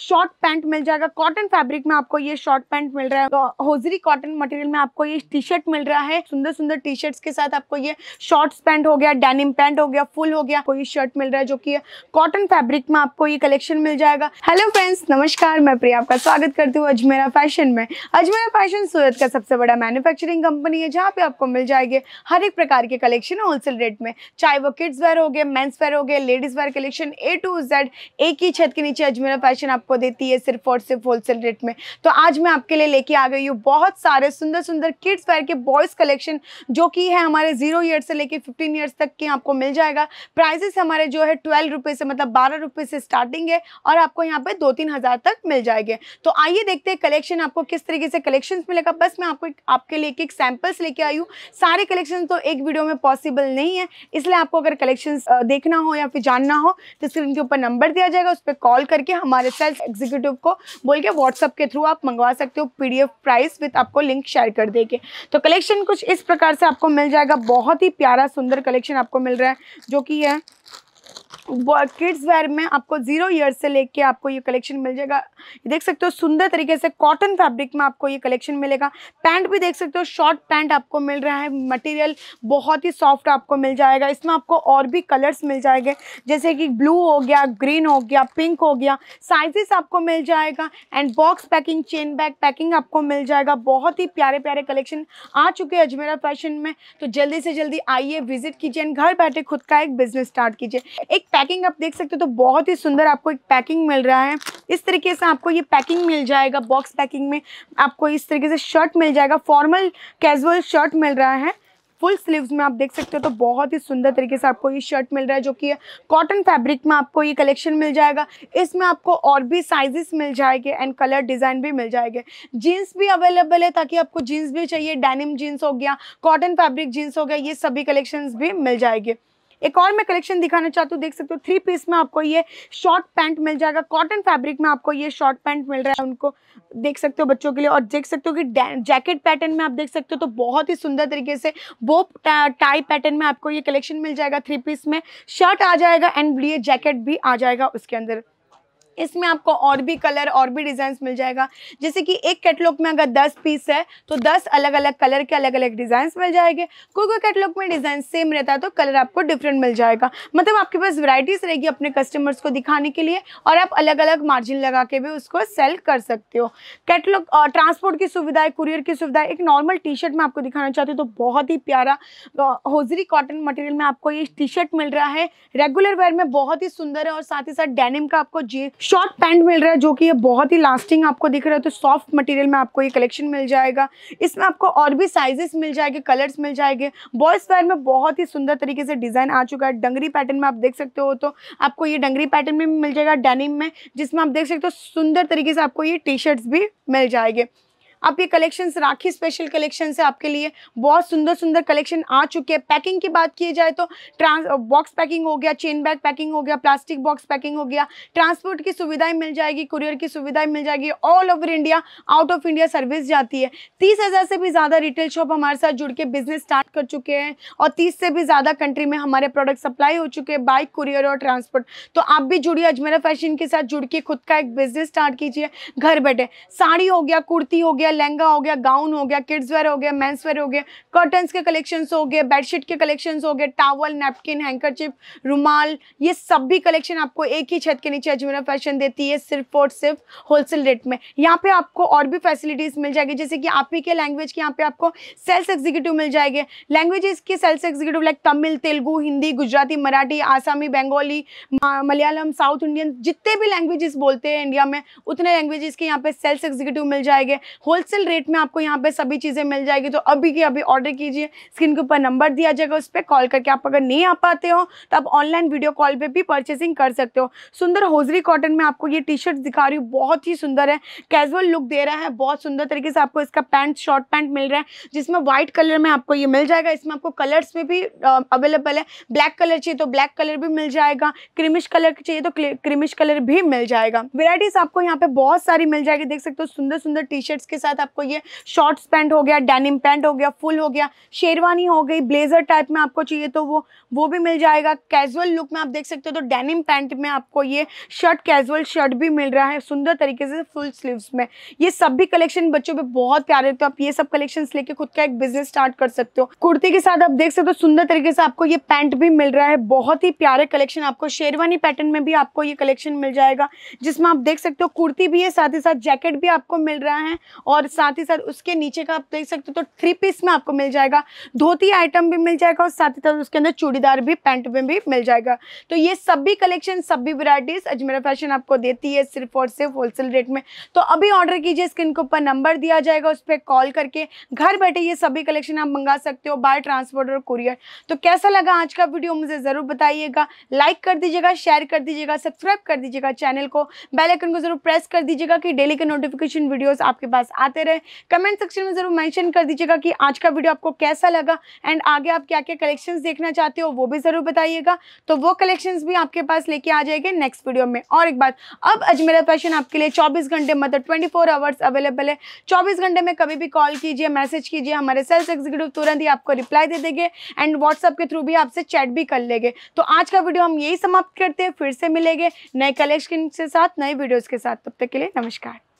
short pant मिल जाएगा cotton fabric में आपको ये शॉर्ट पैंट मिल रहा है तो होजरी कॉटन मटेरियल में आपको ये टी शर्ट मिल रहा है सुंदर सुंदर टी शर्ट्स के साथ आपको ये शॉर्ट्स पैंट हो गया डेनिम पैंट हो गया फुल हो गया कोई शर्ट मिल रहा है जो कि कॉटन फैब्रिक में आपको ये कलेक्शन मिल जाएगा हेलो फ्रेंड्स नमस्कार मैं प्रिया आपका स्वागत करती हूँ अजमेरा फैशन में अजमेरा फैशन सूरत का सबसे बड़ा मैन्युफैक्चरिंग कंपनी है जहाँ पे आपको मिल जाएगी हर एक प्रकार के कलेक्शन होलसेल रेट में चाहे वो किड्स वेयर हो गए मेन्स वेयर हो गए ladies wear collection A to Z एक ही छत के नीचे अजमेरा फैशन आप आपको देती है सिर्फ और सिर्फ होलसेल रेट में तो आज मैं आपके लिए लेके आ गई हूँ बहुत सारे सुंदर सुंदर किड्स वेयर के बॉयज़ कलेक्शन जो कि है हमारे जीरो ईयर से लेके फिफ्टीन ईयर्स तक के आपको मिल जाएगा प्राइजेस हमारे जो है ट्वेल्व रुपये से मतलब बारह रुपये से स्टार्टिंग है और आपको यहाँ पे दो तीन हज़ार तक मिल जाएंगे तो आइए देखते हैं कलेक्शन आपको किस तरीके से कलेक्शन मिलेगा बस मैं आपको आपके लिए एक सैम्पल्स लेके आई हूँ सारे कलेक्शन तो एक वीडियो में पॉसिबल नहीं है इसलिए आपको अगर कलेक्शन देखना हो या फिर जानना हो तो स्क्रीन के ऊपर नंबर दिया जाएगा उस पर कॉल करके हमारे सेल्स सेल्स एग्जीक्यूटिव को बोल के व्हाट्सअप के थ्रू आप मंगवा सकते हो पीडीएफ प्राइस विथ आपको लिंक शेयर कर देंगे तो कलेक्शन कुछ इस प्रकार से आपको मिल जाएगा बहुत ही प्यारा सुंदर कलेक्शन आपको मिल रहा है जो कि है किड्स वेयर में आपको जीरो ईयर से लेके आपको ये कलेक्शन मिल जाएगा देख सकते हो सुंदर तरीके से कॉटन फैब्रिक में आपको ये कलेक्शन मिलेगा पैंट भी देख सकते हो शॉर्ट पैंट आपको मिल रहा है मटेरियल बहुत ही सॉफ्ट आपको मिल जाएगा इसमें आपको और भी कलर्स मिल जाएंगे जैसे कि ब्लू हो गया ग्रीन हो गया पिंक हो गया साइजेस आपको मिल जाएगा and box packing chain bag packing आपको मिल जाएगा बहुत ही प्यारे प्यारे कलेक्शन आ चुके हैं अजमेरा फैशन में तो जल्दी से जल्दी आइए विजिट कीजिए एंड घर बैठे खुद का एक बिजनेस स्टार्ट कीजिए एक पैकिंग आप देख सकते हो तो बहुत ही सुंदर आपको एक पैकिंग मिल रहा है इस तरीके से आपको ये पैकिंग मिल जाएगा बॉक्स पैकिंग में आपको इस तरीके से शर्ट मिल जाएगा फॉर्मल कैजुअल शर्ट मिल रहा है फुल स्लीव्स में आप देख सकते हो तो बहुत ही सुंदर तरीके से आपको ये शर्ट मिल रहा है जो कि कॉटन फैब्रिक में आपको ये कलेक्शन मिल जाएगा इसमें आपको और भी साइजेस मिल जाएंगे एंड कलर डिज़ाइन भी मिल जाएंगे जीन्स भी अवेलेबल है ताकि आपको जीन्स भी चाहिए डेनिम जीन्स हो गया कॉटन फैब्रिक जीन्स हो गया ये सभी कलेक्शन भी मिल जाएंगे एक और मैं कलेक्शन दिखाना चाहती हूँ देख सकते हो थ्री पीस में आपको ये शॉर्ट पैंट मिल जाएगा कॉटन फैब्रिक में आपको ये शॉर्ट पैंट मिल रहा है उनको देख सकते हो बच्चों के लिए और देख सकते हो कि जैकेट पैटर्न में आप देख सकते हो तो बहुत ही सुंदर तरीके से वो टाई पैटर्न में आपको ये कलेक्शन मिल जाएगा थ्री पीस में शर्ट आ जाएगा एंड ये जैकेट भी आ जाएगा उसके अंदर इसमें आपको और भी कलर और भी डिज़ाइन मिल जाएगा जैसे कि एक कैटलॉग में अगर दस पीस है तो दस अलग अलग कलर के अलग अलग डिज़ाइन मिल जाएंगे कोई कोई कैटलॉग में डिज़ाइन सेम रहता है तो कलर आपको डिफरेंट मिल जाएगा मतलब आपके पास वैरायटीज़ रहेगी अपने कस्टमर्स को दिखाने के लिए और आप अलग अलग मार्जिन लगा के भी उसको सेल कर सकते हो कैटलॉग ट्रांसपोर्ट की सुविधा है कुरियर की सुविधा एक नॉर्मल टी शर्ट में आपको दिखाना चाहती हूँ तो बहुत ही प्यारा होजरी कॉटन मटेरियल में आपको ये टी शर्ट मिल रहा है रेगुलर वेयर में बहुत ही सुंदर है और साथ ही साथ डेनिम का आपको जी शॉर्ट पैंट मिल रहा है जो कि ये बहुत ही लास्टिंग आपको दिख रहा है तो सॉफ्ट मटेरियल में आपको ये कलेक्शन मिल जाएगा इसमें आपको और भी साइजेस मिल जाएंगे कलर्स मिल जाएंगे बॉयज़ वेयर में बहुत ही सुंदर तरीके से डिज़ाइन आ चुका है डंगरी पैटर्न में आप देख सकते हो तो आपको ये डंगरी पैटर्न में मिल जाएगा डेनिम में जिसमें आप देख सकते हो सुंदर तरीके से आपको ये टी शर्ट्स भी मिल जाएंगे आप ये कलेक्शन राखी स्पेशल कलेक्शन है आपके लिए बहुत सुंदर सुंदर कलेक्शन आ चुके हैं पैकिंग की बात की जाए तो ट्रांस बॉक्स पैकिंग हो गया चेन बैग पैकिंग हो गया प्लास्टिक बॉक्स पैकिंग हो गया ट्रांसपोर्ट की सुविधाएं मिल जाएगी कुरियर की सुविधाएं मिल जाएगी all over India out of India service जाती है तीस हज़ार से भी ज़्यादा रिटेल शॉप हमारे साथ जुड़ के बिजनेस स्टार्ट कर चुके हैं और तीस से भी ज़्यादा कंट्री में हमारे प्रोडक्ट सप्लाई हो चुके हैं बाइक कुरियर और ट्रांसपोर्ट तो आप भी जुड़िए अजमेरा फैशन के साथ जुड़ के खुद का एक बिजनेस स्टार्ट कीजिए घर बैठे साड़ी हो गया कुर्ती हो गया गया लहंगा हो गया गाउन हो गया किड्स वेयर हो गया मेन्स वेयर हो गया कर्टन्स के कलेक्शंस हो गए बेडशीट के कलेक्शंस हो गए टावल नेपकिन हैंकरचिप रुमाल ये सब भी कलेक्शन आपको एक ही छत के नीचे अजमेरा फैशन देती है सिर्फ और सिर्फ होलसेल रेट में यहाँ पे आपको और भी फैसिलिटीज़ मिल जाएगी जैसे कि आप ही के लैंग्वेज के यहाँ पे आपको सेल्स एग्जीक्यूटिव मिल जाएंगे लैंग्वेजेस के sales executive like Tamil Telugu Hindi Gujarati Marathi Assamese Bengali Malayalam south Indian जितने भी लैंग्वेजेस बोलते हैं इंडिया में उतने लैंग्वेजेस के यहाँ पे सेल्स एग्जीक्यूटिव मिल जाएंगे हो होलसेल रेट में आपको यहाँ पे सभी चीज़ें मिल जाएगी तो अभी की अभी ऑर्डर कीजिए स्क्रीन के ऊपर नंबर दिया जाएगा उस पर कॉल करके आप अगर नहीं आ पाते हो तो आप ऑनलाइन वीडियो कॉल पर भी परचेसिंग कर सकते हो सुंदर होजरी कॉटन में आपको ये टी शर्ट दिखा रही हूँ बहुत ही सुंदर है कैजुअल लुक दे रहा है बहुत सुंदर तरीके से आपको इसका पैंट शॉर्ट पैंट मिल रहा है जिसमें व्हाइट कलर में आपको ये मिल जाएगा इसमें आपको कलर्स में भी अवेलेबल है ब्लैक कलर चाहिए तो ब्लैक कलर भी मिल जाएगा क्रीमिश कलर चाहिए तो क्रीमिश कलर भी मिल जाएगा वेराइटीज आपको यहाँ पे बहुत सारी मिल जाएगी देख सकते हो सुंदर सुंदर टी शर्ट्स के साथ आपको ये शॉर्ट्स पैंट हो गया डेनिम पैंट हो गया फुल हो गया शेरवानी हो गई ब्लेजर टाइप में आपको चाहिए तो वो वो भी मिल जाएगा कैजुअल लुक में आप देख सकते हो तो डेनिम पैंट में आपको ये शर्ट कैजुअल शर्ट भी मिल रहा है सुंदर तरीके से फुल स्लीव्स में ये सब भी कलेक्शन बच्चों पे बहुत प्यारे तो आप ये सब कलेक्शन लेके खुद का एक बिजनेस स्टार्ट कर सकते हो कुर्ती के साथ आप देख सकते हो तो सुंदर तरीके से आपको ये पैंट भी मिल रहा है बहुत ही प्यारे कलेक्शन आपको शेरवानी पैटर्न में भी आपको ये कलेक्शन मिल जाएगा जिसमें आप देख सकते हो कुर्ती भी है साथ ही साथ जैकेट भी आपको मिल रहा है और और साथ ही साथ उसके नीचे का आप देख सकते हो तो थ्री पीस में आपको मिल जाएगा धोती आइटम भी मिल जाएगा और साथ ही साथ उसके अंदर चूड़ीदार भी पैंट में भी मिल जाएगा तो ये सभी कलेक्शन सभी वेराइटीज़ अजमेरा फैशन आपको देती है सिर्फ और सिर्फ होलसेल रेट में तो अभी ऑर्डर कीजिए स्क्रीन के ऊपर नंबर दिया जाएगा उस पर कॉल करके घर बैठे ये सभी कलेक्शन आप मंगा सकते हो बाय ट्रांसपोर्ट और कुरियर तो कैसा लगा आज का वीडियो मुझे ज़रूर बताइएगा लाइक कर दीजिएगा शेयर कर दीजिएगा सब्सक्राइब कर दीजिएगा चैनल को बेल आइकन को जरूर प्रेस कर दीजिएगा कि डेली के नोटिफिकेशन वीडियोस आपके पास आ आते रहे कमेंट सेक्शन में जरूर मेंशन कर दीजिएगा कि आज का वीडियो आपको कैसा लगा एंड आगे आप क्या क्या कलेक्शंस देखना चाहते हो वो भी ज़रूर बताइएगा तो वो कलेक्शंस भी आपके पास लेके आ जाएंगे नेक्स्ट वीडियो में और एक बात अब अजमेरा फैशन आपके लिए चौबीस घंटे मतलब ट्वेंटी आवर्स अवेलेबल है चौबीस घंटे में कभी भी कॉल कीजिए मैसेज कीजिए हमारे सेल्स एग्जीक्यूटिव तुरंत ही आपको रिप्लाई दे देंगे एंड व्हाट्सअप के थ्रू भी आपसे चैट भी कर लेंगे तो आज का वीडियो हम यही समाप्त करते हैं फिर से मिलेंगे नए कलेक्शन के साथ नए वीडियोस के साथ तब तक के लिए नमस्कार